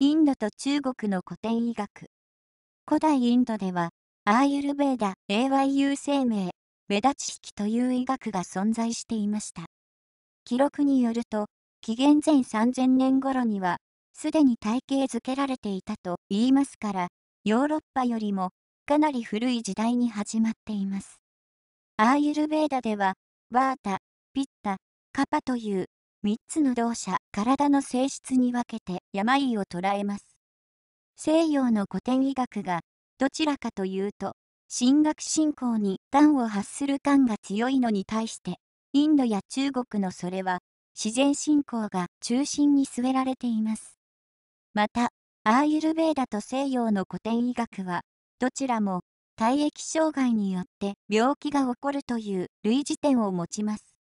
インドと中国の古典医学。古代インドでは、アーユルベーダ、AYU 生命、ベダ知識という医学が存在していました。記録によると、紀元前3000年頃には、すでに体系づけられていたと言いますから、ヨーロッパよりもかなり古い時代に始まっています。アーユルベーダでは、バータ、ピッタ、カパという3つの動作、体の性質に分けて病を捉えます。西洋の古典医学が、どちらかというと、進学信仰に端を発する感が強いのに対して、インドや中国のそれは、自然信仰が中心に据えられています。また、アーユルベーダと西洋の古典医学は、どちらも体液障害によって病気が起こるという類似点を持ちます。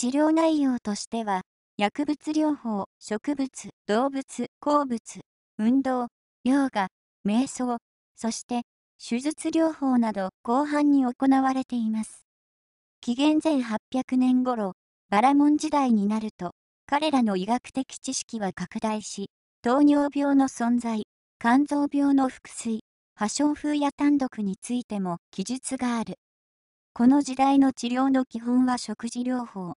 治療内容としては、薬物療法、植物、動物、鉱物、運動、ヨガ、瞑想、そして手術療法など広範に行われています。紀元前800年頃、バラモン時代になると、彼らの医学的知識は拡大し、糖尿病の存在、肝臓病の腹水、破傷風や単独についても記述がある。この時代の治療の基本は食事療法、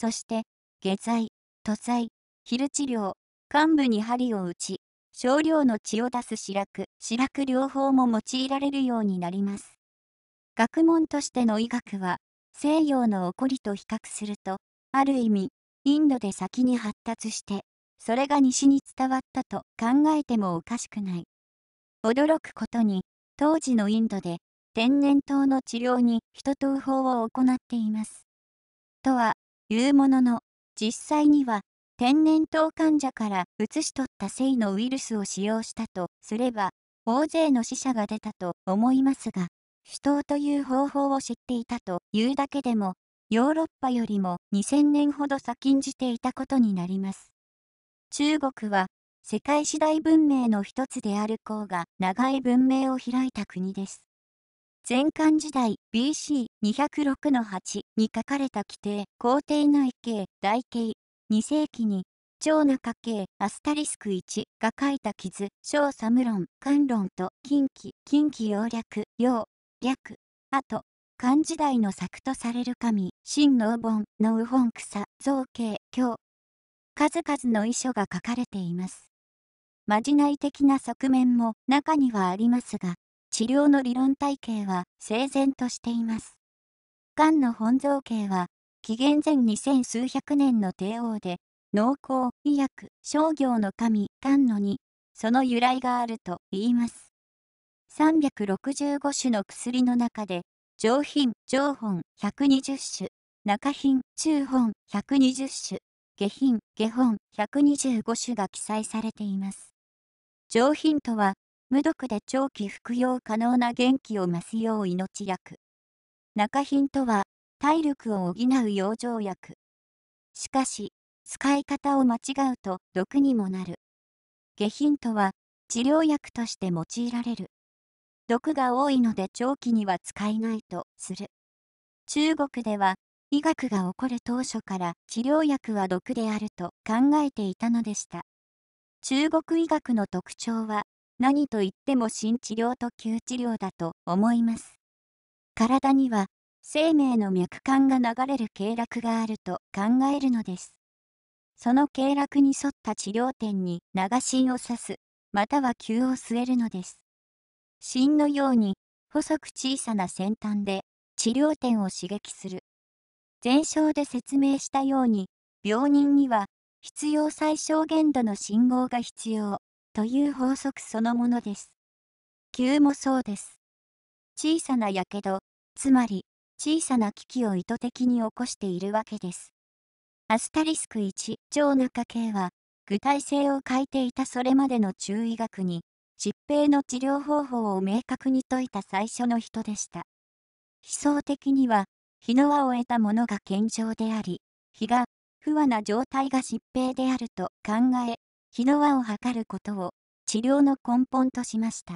そして、下剤、塗剤、昼治療、患部に針を打ち、少量の血を出す白く、白く療法も用いられるようになります。学問としての医学は、西洋の起こりと比較すると、ある意味、インドで先に発達して、それが西に伝わったと考えてもおかしくない。驚くことに、当時のインドで、天然痘の治療に人と法を行っています。とは、いうものの、実際には天然痘患者から移し取った性のウイルスを使用したとすれば、大勢の死者が出たと思いますが、死闘という方法を知っていたというだけでも、ヨーロッパよりも2000年ほど先んじていたことになります。中国は世界四大文明の一つである項が長い文明を開いた国です。前漢時代 BC206 8に書かれた規定、皇帝の異大形、2世紀に、長中系アスタリスク1が書いた傷、小サムロン、関論と近畿、近畿要略、要、略、あと、漢時代の作とされる神、神右本の右本草、造形、京、数々の遺書が書かれています。まじない的な側面も中にはありますが、治療の理論体系は整然としています。がんの本造形は、紀元前2000数百年の帝王で、農耕、医薬、商業の神、関野に、その由来があると言います。365種の薬の中で、上品、上本、120種、中品、中本、120種、下品、下本、125種が記載されています。上品とは、無毒で長期服用可能な元気を増すよう命薬。中品とは、体力を補う養生薬。しかし、使い方を間違うと毒にもなる。下品とは、治療薬として用いられる。毒が多いので長期には使えないとする。中国では、医学が起こる当初から治療薬は毒であると考えていたのでした。中国医学の特徴は、何といっても新治療と旧治療だと思います。体には生命の脈管が流れる経絡があると考えるのです。その経絡に沿った治療点に流しを刺す、または球を据えるのです。芯のように細く小さな先端で治療点を刺激する。前章で説明したように、病人には必要最小限度の信号が必要。という法則そのものです。急もそうです。小さなやけど、つまり、小さな危機を意図的に起こしているわけです。アスタリスク1、超中系は、具体性を欠いていたそれまでの中医学に、疾病の治療方法を明確に説いた最初の人でした。思想的には、日の輪を得たものが健常であり、日が不和な状態が疾病であると考え、日の輪を測ることを治療の根本としました。